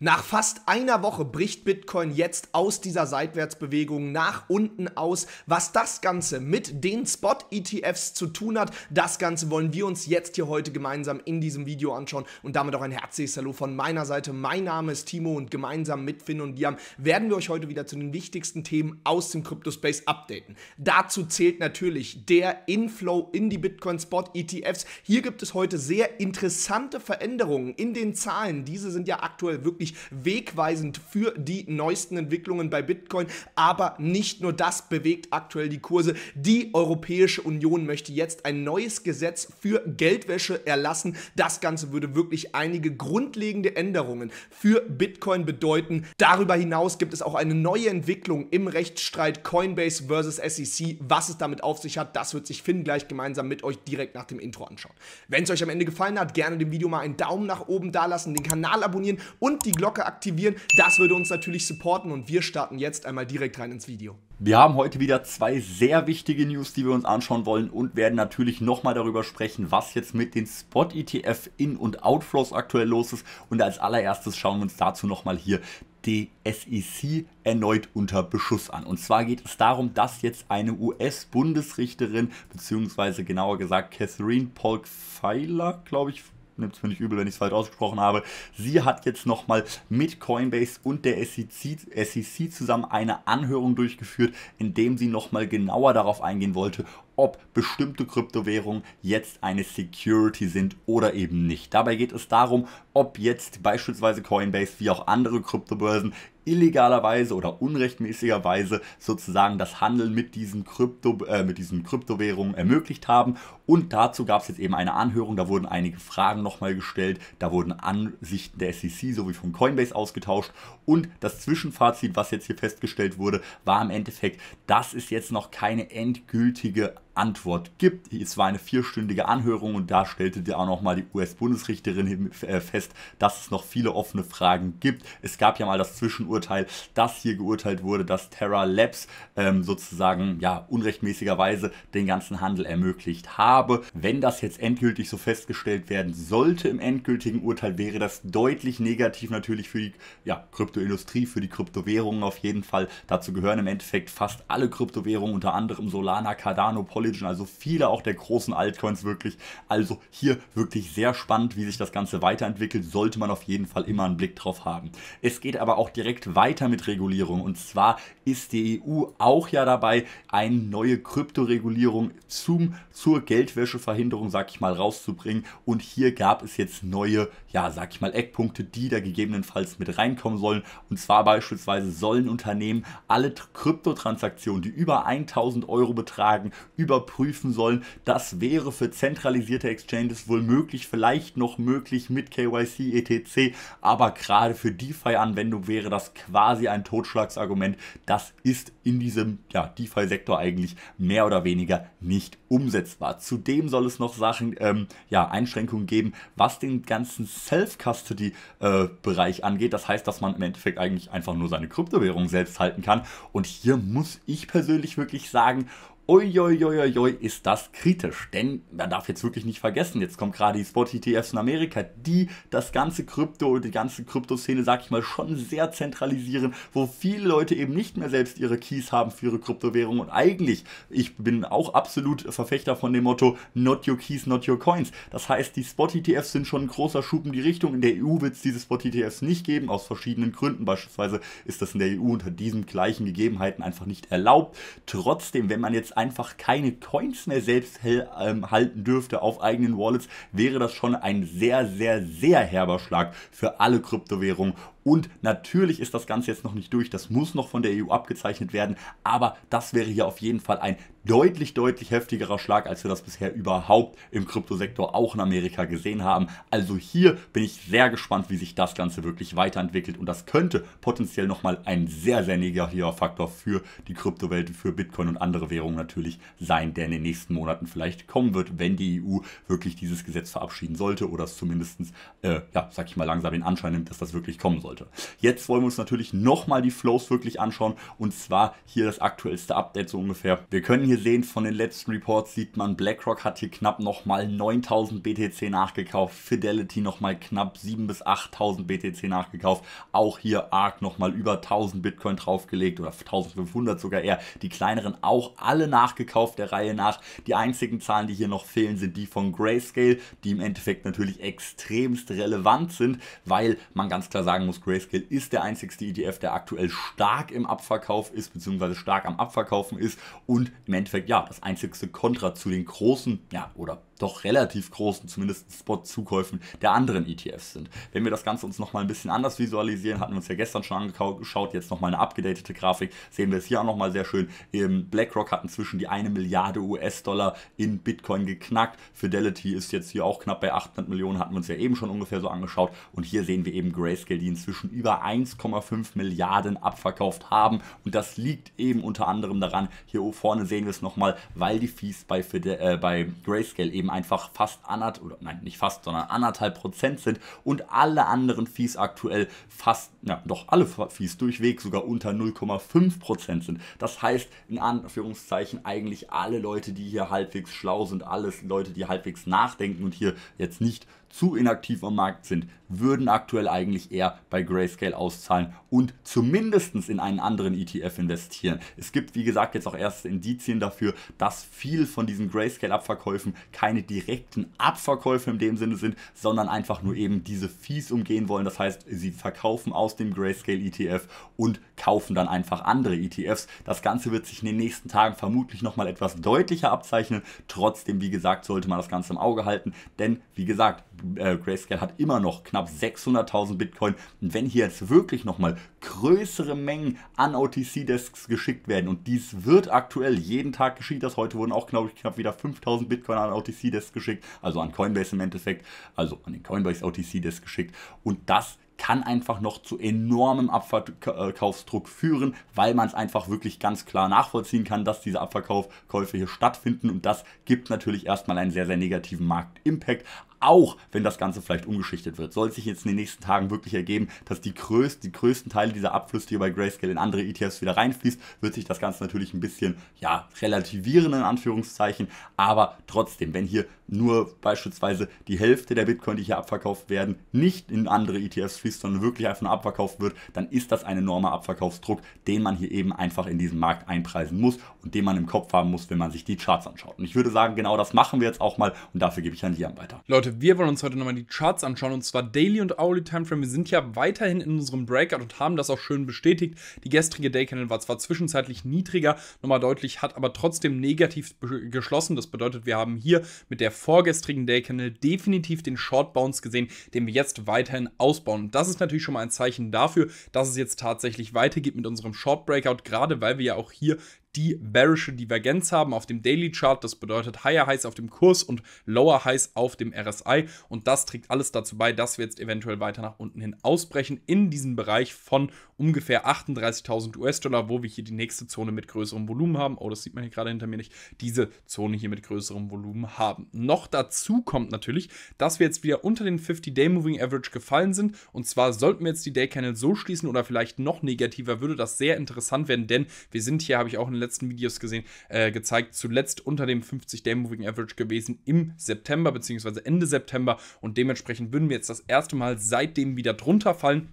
Nach fast einer Woche bricht Bitcoin jetzt aus dieser Seitwärtsbewegung nach unten aus. Was das Ganze mit den Spot-ETFs zu tun hat, das Ganze wollen wir uns jetzt hier heute gemeinsam in diesem Video anschauen und damit auch ein herzliches Hallo von meiner Seite. Mein Name ist Timo und gemeinsam mit Finn und Liam werden wir euch heute wieder zu den wichtigsten Themen aus dem Crypto-Space updaten. Dazu zählt natürlich der Inflow in die Bitcoin-Spot-ETFs. Hier gibt es heute sehr interessante Veränderungen in den Zahlen. Diese sind ja aktuell wirklich wirklich wegweisend für die neuesten Entwicklungen bei Bitcoin. Aber nicht nur das bewegt aktuell die Kurse. Die Europäische Union möchte jetzt ein neues Gesetz für Geldwäsche erlassen. Das Ganze würde wirklich einige grundlegende Änderungen für Bitcoin bedeuten. Darüber hinaus gibt es auch eine neue Entwicklung im Rechtsstreit Coinbase versus SEC. Was es damit auf sich hat, das wird sich Finn gleich gemeinsam mit euch direkt nach dem Intro anschauen. Wenn es euch am Ende gefallen hat, gerne dem Video mal einen Daumen nach oben dalassen, den Kanal abonnieren und die Glocke aktivieren. Das würde uns natürlich supporten und wir starten jetzt einmal direkt rein ins Video. Wir haben heute wieder zwei sehr wichtige News, die wir uns anschauen wollen und werden natürlich nochmal darüber sprechen, was jetzt mit den Spot-ETF In- und Outflows aktuell los ist. Und als allererstes schauen wir uns dazu nochmal hier die SEC erneut unter Beschuss an. Und zwar geht es darum, dass jetzt eine US-Bundesrichterin, beziehungsweise genauer gesagt Catherine Polk-Feiler, glaube ich, nimmt es mir nicht übel, wenn ich es falsch ausgesprochen habe. Sie hat jetzt nochmal mit Coinbase und der SEC, SEC zusammen eine Anhörung durchgeführt, in dem sie nochmal genauer darauf eingehen wollte, ob bestimmte Kryptowährungen jetzt eine Security sind oder eben nicht. Dabei geht es darum, ob jetzt beispielsweise Coinbase wie auch andere Kryptobörsen illegalerweise oder unrechtmäßigerweise sozusagen das Handeln mit diesen, Krypto, äh, mit diesen Kryptowährungen ermöglicht haben. Und dazu gab es jetzt eben eine Anhörung, da wurden einige Fragen nochmal gestellt, da wurden Ansichten der SEC sowie von Coinbase ausgetauscht. Und das Zwischenfazit, was jetzt hier festgestellt wurde, war im Endeffekt, dass es jetzt noch keine endgültige Antwort gibt. Es war eine vierstündige Anhörung und da stellte dir auch nochmal die US-Bundesrichterin äh, fest, dass es noch viele offene Fragen gibt. Es gab ja mal das Zwischenurteil, dass hier geurteilt wurde, dass Terra Labs ähm, sozusagen ja unrechtmäßigerweise den ganzen Handel ermöglicht habe. Wenn das jetzt endgültig so festgestellt werden sollte im endgültigen Urteil, wäre das deutlich negativ natürlich für die ja, Kryptoindustrie, für die Kryptowährungen auf jeden Fall. Dazu gehören im Endeffekt fast alle Kryptowährungen, unter anderem Solana, Cardano, Polygon, Polygon, also viele auch der großen Altcoins wirklich. Also hier wirklich sehr spannend, wie sich das Ganze weiterentwickelt, sollte man auf jeden Fall immer einen Blick drauf haben. Es geht aber auch direkt weiter mit Regulierung und zwar ist die EU auch ja dabei, eine neue Kryptoregulierung zum, zur Geldwäscheverhinderung, sag ich mal, rauszubringen und hier gab es jetzt neue, ja, sag ich mal, Eckpunkte, die da gegebenenfalls mit reinkommen sollen und zwar beispielsweise sollen Unternehmen alle Kryptotransaktionen, die über 1000 Euro betragen, über überprüfen sollen. Das wäre für zentralisierte Exchanges wohl möglich, vielleicht noch möglich mit KYC etc. Aber gerade für DeFi-Anwendung wäre das quasi ein Totschlagsargument. Das ist in diesem ja, DeFi-Sektor eigentlich mehr oder weniger nicht umsetzbar. Zudem soll es noch Sachen, ähm, ja, Einschränkungen geben, was den ganzen Self-Custody-Bereich äh, angeht. Das heißt, dass man im Endeffekt eigentlich einfach nur seine Kryptowährung selbst halten kann. Und hier muss ich persönlich wirklich sagen, uiuiuiui, ist das kritisch. Denn man darf jetzt wirklich nicht vergessen, jetzt kommt gerade die Spot-ETFs in Amerika, die das ganze Krypto und die ganze Kryptoszene, sag ich mal, schon sehr zentralisieren, wo viele Leute eben nicht mehr selbst ihre Keys haben für ihre Kryptowährung. Und eigentlich, ich bin auch absolut Verfechter von dem Motto, not your keys, not your coins. Das heißt, die Spot-ETFs sind schon ein großer Schub in die Richtung. In der EU wird es diese Spot-ETFs nicht geben, aus verschiedenen Gründen. Beispielsweise ist das in der EU unter diesen gleichen Gegebenheiten einfach nicht erlaubt. Trotzdem, wenn man jetzt einfach keine Coins mehr selbst ähm, halten dürfte auf eigenen Wallets, wäre das schon ein sehr, sehr, sehr herber Schlag für alle Kryptowährungen und natürlich ist das Ganze jetzt noch nicht durch, das muss noch von der EU abgezeichnet werden, aber das wäre hier auf jeden Fall ein deutlich, deutlich heftigerer Schlag, als wir das bisher überhaupt im Kryptosektor auch in Amerika gesehen haben. Also hier bin ich sehr gespannt, wie sich das Ganze wirklich weiterentwickelt und das könnte potenziell nochmal ein sehr, sehr negativer Faktor für die Kryptowelt, für Bitcoin und andere Währungen natürlich sein, der in den nächsten Monaten vielleicht kommen wird, wenn die EU wirklich dieses Gesetz verabschieden sollte oder es zumindest, äh, ja, sag ich mal, langsam den Anschein nimmt, dass das wirklich kommen soll sollte. Jetzt wollen wir uns natürlich nochmal die Flows wirklich anschauen und zwar hier das aktuellste Update so ungefähr. Wir können hier sehen, von den letzten Reports sieht man, BlackRock hat hier knapp nochmal 9000 BTC nachgekauft, Fidelity nochmal knapp 7 bis 8000 BTC nachgekauft, auch hier ARK nochmal über 1000 Bitcoin draufgelegt oder 1500 sogar eher, die kleineren auch alle nachgekauft der Reihe nach. Die einzigen Zahlen, die hier noch fehlen, sind die von Grayscale, die im Endeffekt natürlich extremst relevant sind, weil man ganz klar sagen muss, Optimus Grayscale ist der einzigste ETF, der aktuell stark im Abverkauf ist, beziehungsweise stark am Abverkaufen ist und im Endeffekt ja das einzigste Kontra zu den großen, ja oder doch relativ großen, zumindest Spot-Zukäufen der anderen ETFs sind. Wenn wir das Ganze uns nochmal ein bisschen anders visualisieren, hatten wir uns ja gestern schon angeschaut, jetzt nochmal eine abgedatete Grafik, sehen wir es hier auch nochmal sehr schön. BlackRock hat inzwischen die eine Milliarde US-Dollar in Bitcoin geknackt. Fidelity ist jetzt hier auch knapp bei 800 Millionen, hatten wir uns ja eben schon ungefähr so angeschaut. Und hier sehen wir eben Grayscale, die inzwischen inzwischen über 1,5 Milliarden abverkauft haben. Und das liegt eben unter anderem daran, hier vorne sehen wir es nochmal, weil die Fees bei, Fide äh, bei Grayscale eben einfach fast anderthalb, oder nein, nicht fast, sondern anderthalb Prozent sind und alle anderen Fees aktuell fast, ja doch alle Fees durchweg sogar unter 0,5 Prozent sind. Das heißt, in Anführungszeichen eigentlich alle Leute, die hier halbwegs schlau sind, alles Leute, die halbwegs nachdenken und hier jetzt nicht zu inaktiv am Markt sind, würden aktuell eigentlich eher bei bei Grayscale auszahlen und zumindest in einen anderen ETF investieren. Es gibt, wie gesagt, jetzt auch erste Indizien dafür, dass viel von diesen Grayscale-Abverkäufen keine direkten Abverkäufe in dem Sinne sind, sondern einfach nur eben diese Fees umgehen wollen. Das heißt, sie verkaufen aus dem Grayscale-ETF und kaufen dann einfach andere ETFs. Das Ganze wird sich in den nächsten Tagen vermutlich nochmal etwas deutlicher abzeichnen. Trotzdem, wie gesagt, sollte man das Ganze im Auge halten, denn wie gesagt, äh, Grayscale hat immer noch knapp 600.000 Bitcoin. Und wenn hier jetzt wirklich nochmal größere Mengen an OTC-Desks geschickt werden, und dies wird aktuell, jeden Tag geschieht das, heute wurden auch, glaube ich, knapp wieder 5.000 Bitcoin an OTC-Desks geschickt, also an Coinbase im Endeffekt, also an den Coinbase OTC-Desk geschickt. Und das kann einfach noch zu enormem Abverkaufsdruck führen, weil man es einfach wirklich ganz klar nachvollziehen kann, dass diese Abverkaufkäufe hier stattfinden und das gibt natürlich erstmal einen sehr, sehr negativen Marktimpact auch wenn das Ganze vielleicht umgeschichtet wird. Soll sich jetzt in den nächsten Tagen wirklich ergeben, dass die, größten, die größten Teile dieser Abflüsse hier bei Grayscale in andere ETFs wieder reinfließt, wird sich das Ganze natürlich ein bisschen ja, relativieren in Anführungszeichen, aber trotzdem, wenn hier nur beispielsweise die Hälfte der Bitcoin, die hier abverkauft werden, nicht in andere ETFs fließt, sondern wirklich einfach nur abverkauft wird, dann ist das ein enormer Abverkaufsdruck, den man hier eben einfach in diesen Markt einpreisen muss und den man im Kopf haben muss, wenn man sich die Charts anschaut. Und ich würde sagen, genau das machen wir jetzt auch mal und dafür gebe ich an Liam weiter. Leute, wir wollen uns heute nochmal die Charts anschauen und zwar Daily und Hourly Timeframe. Wir sind ja weiterhin in unserem Breakout und haben das auch schön bestätigt. Die gestrige Day Candle war zwar zwischenzeitlich niedriger, nochmal deutlich, hat aber trotzdem negativ geschlossen. Das bedeutet, wir haben hier mit der vorgestrigen Day Candle definitiv den Short Bounce gesehen, den wir jetzt weiterhin ausbauen. Und das ist natürlich schon mal ein Zeichen dafür, dass es jetzt tatsächlich weitergeht mit unserem Short Breakout, gerade weil wir ja auch hier die bearische Divergenz haben auf dem Daily Chart. Das bedeutet Higher Highs auf dem Kurs und Lower Highs auf dem RSI. Und das trägt alles dazu bei, dass wir jetzt eventuell weiter nach unten hin ausbrechen in diesen Bereich von ungefähr 38.000 US-Dollar, wo wir hier die nächste Zone mit größerem Volumen haben. Oh, das sieht man hier gerade hinter mir nicht. Diese Zone hier mit größerem Volumen haben. Noch dazu kommt natürlich, dass wir jetzt wieder unter den 50-Day Moving Average gefallen sind. Und zwar sollten wir jetzt die Day Candle so schließen oder vielleicht noch negativer, würde das sehr interessant werden, denn wir sind hier, habe ich auch in den letzten Videos gesehen, äh, gezeigt, zuletzt unter dem 50-Day Moving Average gewesen im September bzw. Ende September und dementsprechend würden wir jetzt das erste Mal seitdem wieder drunter fallen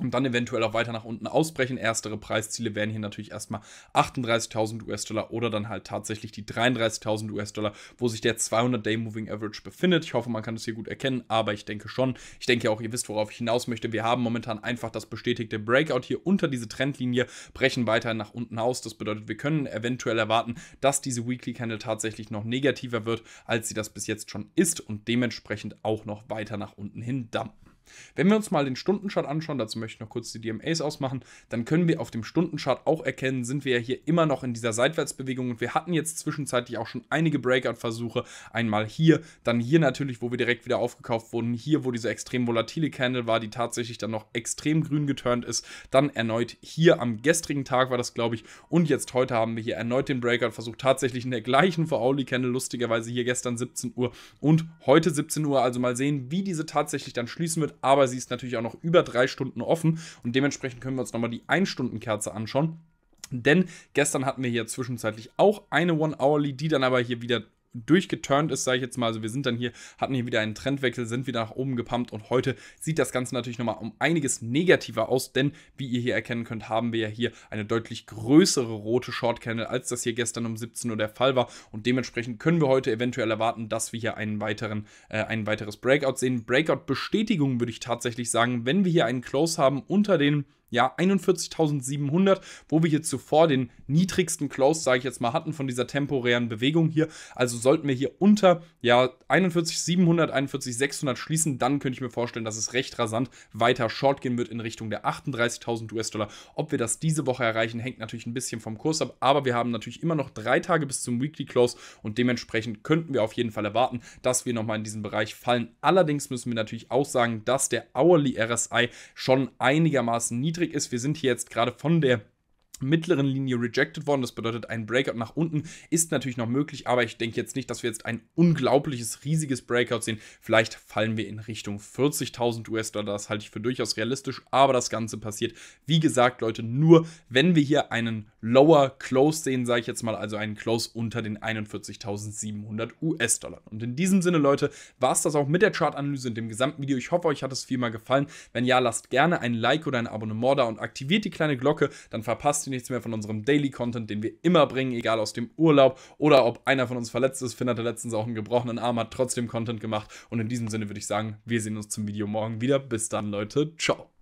und dann eventuell auch weiter nach unten ausbrechen. Erstere Preisziele wären hier natürlich erstmal 38.000 US-Dollar oder dann halt tatsächlich die 33.000 US-Dollar, wo sich der 200-Day Moving Average befindet. Ich hoffe, man kann das hier gut erkennen, aber ich denke schon. Ich denke auch, ihr wisst, worauf ich hinaus möchte. Wir haben momentan einfach das bestätigte Breakout hier unter diese Trendlinie, brechen weiter nach unten aus. Das bedeutet, wir können eventuell erwarten, dass diese Weekly Candle tatsächlich noch negativer wird, als sie das bis jetzt schon ist und dementsprechend auch noch weiter nach unten hin dampft. Wenn wir uns mal den Stundenchart anschauen, dazu möchte ich noch kurz die DMAs ausmachen, dann können wir auf dem Stundenchart auch erkennen, sind wir ja hier immer noch in dieser Seitwärtsbewegung und wir hatten jetzt zwischenzeitlich auch schon einige Breakout-Versuche. Einmal hier, dann hier natürlich, wo wir direkt wieder aufgekauft wurden, hier, wo diese extrem volatile Candle war, die tatsächlich dann noch extrem grün geturnt ist, dann erneut hier am gestrigen Tag war das, glaube ich, und jetzt heute haben wir hier erneut den Breakout-Versuch tatsächlich in der gleichen auli candle lustigerweise hier gestern 17 Uhr und heute 17 Uhr, also mal sehen, wie diese tatsächlich dann schließen wird aber sie ist natürlich auch noch über drei Stunden offen und dementsprechend können wir uns nochmal die Ein-Stunden-Kerze anschauen. Denn gestern hatten wir hier zwischenzeitlich auch eine One-Hourly, die dann aber hier wieder durchgeturnt ist, sage ich jetzt mal. Also wir sind dann hier, hatten hier wieder einen Trendwechsel, sind wieder nach oben gepumpt und heute sieht das Ganze natürlich nochmal um einiges negativer aus, denn wie ihr hier erkennen könnt, haben wir ja hier eine deutlich größere rote Short Candle, als das hier gestern um 17 Uhr der Fall war und dementsprechend können wir heute eventuell erwarten, dass wir hier einen weiteren, äh, ein weiteres Breakout sehen. Breakout-Bestätigung würde ich tatsächlich sagen, wenn wir hier einen Close haben unter den ja, 41.700, wo wir hier zuvor den niedrigsten Close, sage ich jetzt mal, hatten von dieser temporären Bewegung hier. Also sollten wir hier unter ja, 41.700, 41.600 schließen, dann könnte ich mir vorstellen, dass es recht rasant weiter short gehen wird in Richtung der 38.000 US-Dollar. Ob wir das diese Woche erreichen, hängt natürlich ein bisschen vom Kurs ab, aber wir haben natürlich immer noch drei Tage bis zum Weekly Close und dementsprechend könnten wir auf jeden Fall erwarten, dass wir nochmal in diesen Bereich fallen. Allerdings müssen wir natürlich auch sagen, dass der Hourly RSI schon einigermaßen niedrig niedrig ist. Wir sind hier jetzt gerade von der mittleren Linie rejected worden. Das bedeutet, ein Breakout nach unten ist natürlich noch möglich, aber ich denke jetzt nicht, dass wir jetzt ein unglaubliches, riesiges Breakout sehen. Vielleicht fallen wir in Richtung 40.000 US-Dollar. Das halte ich für durchaus realistisch, aber das Ganze passiert, wie gesagt, Leute, nur wenn wir hier einen Lower Close sehen, sage ich jetzt mal, also einen Close unter den 41.700 US-Dollar. Und in diesem Sinne, Leute, war es das auch mit der Chartanalyse in dem gesamten Video. Ich hoffe, euch hat es vielmal gefallen. Wenn ja, lasst gerne ein Like oder ein Abonnement da und aktiviert die kleine Glocke, dann verpasst ihr nichts mehr von unserem Daily Content, den wir immer bringen, egal aus dem Urlaub oder ob einer von uns verletzt ist. Finn hatte letztens auch einen gebrochenen Arm, hat trotzdem Content gemacht. Und in diesem Sinne würde ich sagen, wir sehen uns zum Video morgen wieder. Bis dann, Leute. Ciao.